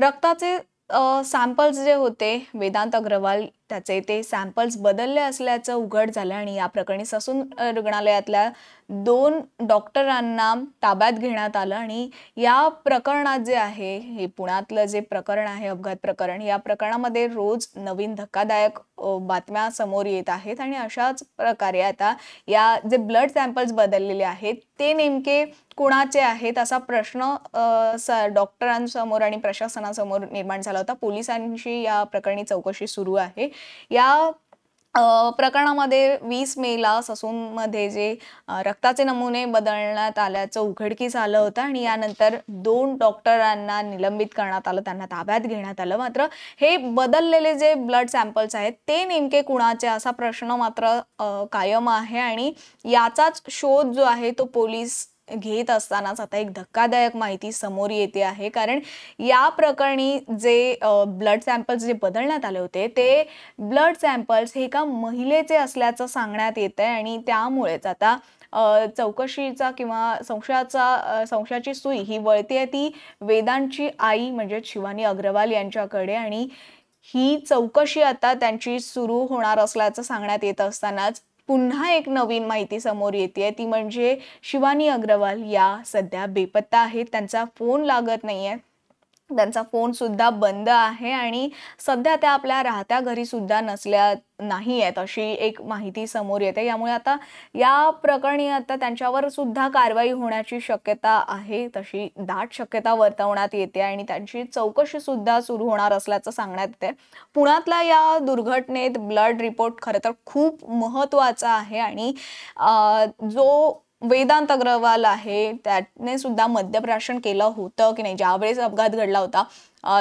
रक्ताचे सॅम्पल्स जे होते वेदांत अग्रवाल त्याचे ते सॅम्पल्स बदलले असल्याचं उघड झालं आणि या प्रकरणी ससून रुग्णालयातल्या दोन डॉक्टरांना ताब्यात घेण्यात आलं आणि या प्रकरणात जे आहे हे पुण्यातलं जे प्रकरण आहे अपघात प्रकरण या प्रकरणामध्ये रोज नवीन धक्कादायक बातम्या समोर येत आहेत आणि अशाच प्रकारे आता या जे ब्लड सॅम्पल्स बदललेले आहेत ते नेमके कुणाचे आहेत असा प्रश्न डॉक्टरांसमोर आणि प्रशासनासमोर निर्माण झाला होता पोलिसांची या प्रकरणी चौकशी सुरू आहे या प्रकरणामध्ये वीस मेला ससूनमध्ये जे रक्ताचे नमुने बदलण्यात आल्याचं उघडकीस आलं होतं आणि यानंतर दोन डॉक्टरांना निलंबित करण्यात आलं त्यांना ताब्यात घेण्यात आलं मात्र हे बदललेले जे ब्लड सॅम्पल्स आहेत ते नेमके कुणाचे असा प्रश्न मात्र कायम आहे आणि याचाच शोध जो आहे तो पोलीस घेत असतानाच आता एक धक्कादायक माहिती समोर येते आहे कारण या प्रकरणी जे ब्लड सॅम्पल्स जे बदलण्यात आले होते ते ब्लड सॅम्पल्स हे एका महिलेचे असल्याचं सांगण्यात येत आहे आणि त्यामुळेच आता चौकशीचा किंवा संशयाचा संशयाची सुई ही वळते ती वेदांची आई म्हणजे शिवानी अग्रवाल यांच्याकडे आणि ही चौकशी आता त्यांची सुरू होणार असल्याचं सांगण्यात येत असतानाच पुन्हा एक नवीन माहिती समोर येते ती म्हणजे शिवानी अग्रवाल या सध्या बेपत्ता आहेत त्यांचा फोन लागत नाही आहे त्यांचा फोनसुद्धा बंद आहे आणि सध्या त्या आपल्या राहत्या घरीसुद्धा नसल्या नाही आहेत अशी एक माहिती समोर येते यामुळे आता या प्रकरणी आता त्यांच्यावर सुद्धा कारवाई होण्याची शक्यता आहे तशी दाट शक्यता वर्तवण्यात येते आणि त्यांची चौकशी सुद्धा सुरू होणार असल्याचं सांगण्यात येते पुण्यातल्या या दुर्घटनेत ब्लड रिपोर्ट खरं तर खूप महत्त्वाचा आहे आणि जो वेदांत अग्रवाल आहे त्याने सुद्धा मद्यप्राशन केलं होतं की नाही ज्यावेळेस अपघात घडला होता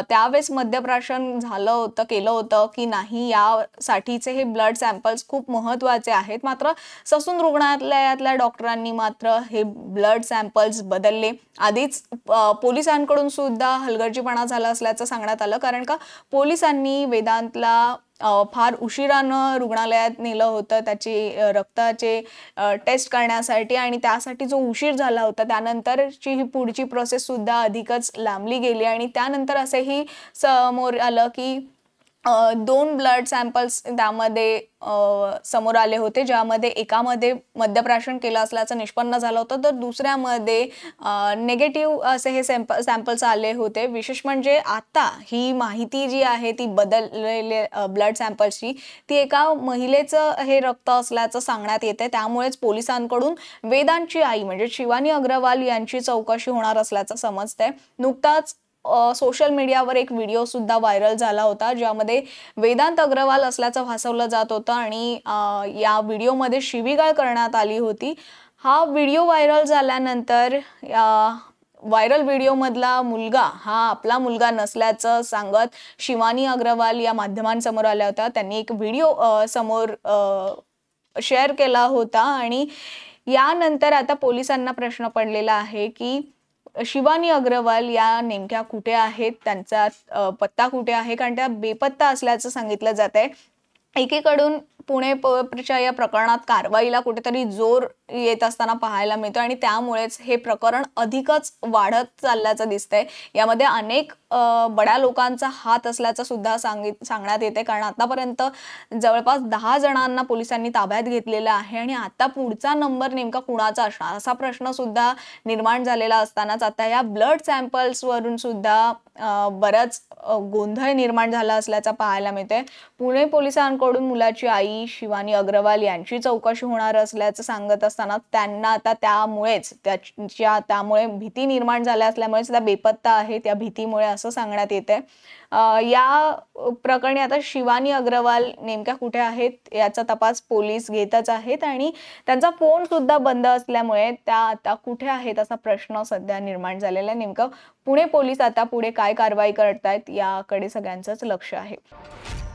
त्यावेळेस मद्यप्राशन झालं होतं केलं होतं की नाही यासाठीचे हे ब्लड सॅम्पल्स खूप महत्त्वाचे आहेत मात्र ससून रुग्णालयातल्या डॉक्टरांनी मात्र हे ब्लड सॅम्पल्स बदलले आधीच पोलिसांकडून सुद्धा हलगर्जीपणा झाला असल्याचं सांगण्यात आलं कारण का पोलिसांनी वेदांतला फार उशिरानं रुग्णालयात नेलं होतं त्याची रक्ताचे टेस्ट करण्यासाठी आणि त्यासाठी जो उशीर झाला होता त्यानंतरची ही पुढची सुद्धा अधिकच लांबली गेली आणि त्यानंतर असंही समोर आलं की दोन ब्लड सॅम्पल्स त्यामध्ये समोर आले होते ज्यामध्ये एकामध्ये मद्यप्राशन केलं असल्याचं निष्पन्न झालं होतं तर दुसऱ्यामध्ये नेगेटिव्ह असे हे सॅम्प सॅम्पल्स आले होते विशेष म्हणजे आता ही माहिती जी आहे ती बदललेले ब्लड सॅम्पल्सची ती एका महिलेचं हे रक्त असल्याचं सांगण्यात येते त्यामुळेच पोलिसांकडून वेदांची आई म्हणजे शिवानी अग्रवाल यांची चौकशी होणार असल्याचं समजतंय नुकताच सोशल मीडियावर एक व्हिडिओ सुद्धा व्हायरल झाला होता ज्यामध्ये वेदांत अग्रवाल असल्याचं भासवलं जात होतं आणि या व्हिडिओमध्ये शिवीगाळ करण्यात आली होती हा व्हिडिओ व्हायरल झाल्यानंतर व्हायरल व्हिडिओमधला मुलगा हा आपला मुलगा नसल्याचं सांगत शिवानी अग्रवाल या माध्यमांसमोर आल्या होत्या त्यांनी एक व्हिडिओ समोर शेअर केला होता आणि यानंतर आता पोलिसांना प्रश्न पडलेला आहे की शिवानी अग्रवाल या नेमक्या कुठे आहेत त्यांचा पत्ता कुठे आहे कारण त्या बेपत्ता असल्याचं सांगितलं जात आहे एकीकडून पुणे पच्या या प्रकरणात कारवाईला कुठेतरी जोर येत असताना पाहायला मिळतो आणि त्यामुळेच हे प्रकरण अधिकच वाढत चालल्याचं दिसतंय यामध्ये अनेक बड्या लोकांचा हात असल्याचं सुद्धा सांगित सांगण्यात येते कारण आतापर्यंत जवळपास दहा जणांना पोलिसांनी ताब्यात घेतलेलं आहे आणि आता पुढचा नंबर नेमका कुणाचा असणार असा प्रश्न सुद्धा निर्माण झालेला असतानाच आता या ब्लड सॅम्पल्सवरून सुद्धा बऱ्याच गोंधळ निर्माण झाला असल्याचा पाहायला मिळतंय पुणे पोलिसांकडून मुलाची आई आई शिवानी अग्रवाल यांची चौकशी होणार असल्याचं सांगत असताना त्यांना आता त्यामुळेच त्याच्या त्यामुळे भीती निर्माण झाल्या असल्यामुळेच त्या बेपत्ता आहे त्या भीतीमुळे असं सांगण्यात आहे या प्रकरणी आता शिवानी अग्रवाल नेमक्या कुठे आहेत याचा तपास पोलीस घेतच आहेत आणि त्यांचा फोन सुद्धा बंद असल्यामुळे त्या आता कुठे आहेत असा प्रश्न सध्या निर्माण झालेला आहे नेमकं पुणे पोलीस आता पुढे काय कारवाई करतायत याकडे सगळ्यांचंच लक्ष आहे